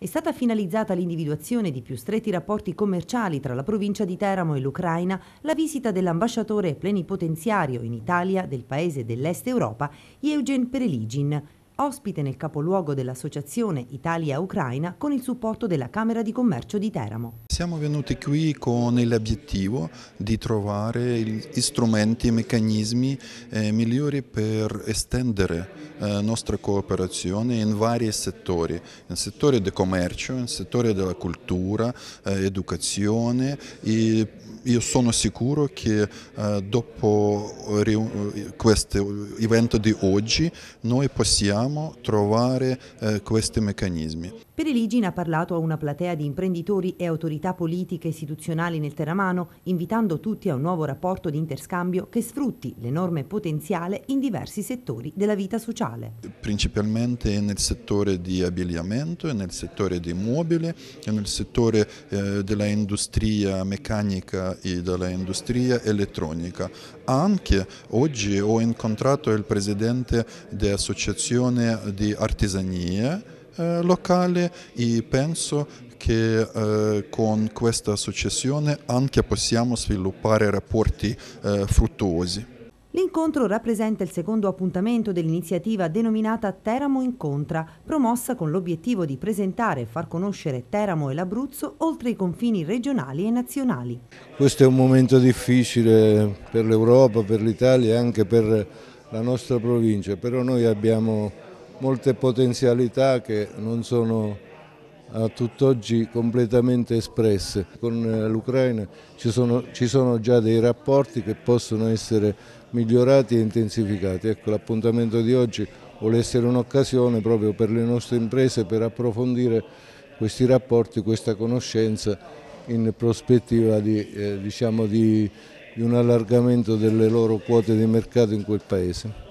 è stata finalizzata l'individuazione di più stretti rapporti commerciali tra la provincia di Teramo e l'Ucraina la visita dell'ambasciatore plenipotenziario in Italia del paese dell'Est Europa, Eugen Pereligin ospite nel capoluogo dell'Associazione Italia-Ucraina con il supporto della Camera di Commercio di Teramo. Siamo venuti qui con l'obiettivo di trovare gli strumenti e meccanismi eh, migliori per estendere la eh, nostra cooperazione in vari settori, nel settore del commercio, nel settore della cultura, eh, educazione e io sono sicuro che eh, dopo questo evento di oggi noi possiamo dobbiamo trovare eh, questi meccanismi. Pereligin ha parlato a una platea di imprenditori e autorità politiche e istituzionali nel Teramano, invitando tutti a un nuovo rapporto di interscambio che sfrutti l'enorme potenziale in diversi settori della vita sociale. Principalmente nel settore di abbigliamento, nel settore dei mobili, nel settore eh, della industria meccanica e della industria elettronica. Anche oggi ho incontrato il presidente dell'associazione di artigianato eh, locale e penso che eh, con questa associazione anche possiamo sviluppare rapporti eh, fruttuosi. L'incontro rappresenta il secondo appuntamento dell'iniziativa denominata Teramo Incontra, promossa con l'obiettivo di presentare e far conoscere Teramo e l'Abruzzo oltre i confini regionali e nazionali. Questo è un momento difficile per l'Europa, per l'Italia e anche per la nostra provincia, però noi abbiamo molte potenzialità che non sono a tutt'oggi completamente espresse. Con eh, l'Ucraina ci, ci sono, già dei rapporti che possono essere migliorati e intensificati. Ecco, l'appuntamento di oggi vuole essere un'occasione proprio per le nostre imprese per approfondire questi rapporti, questa conoscenza in prospettiva di, eh, diciamo di, di un allargamento delle loro quote di mercato in quel paese.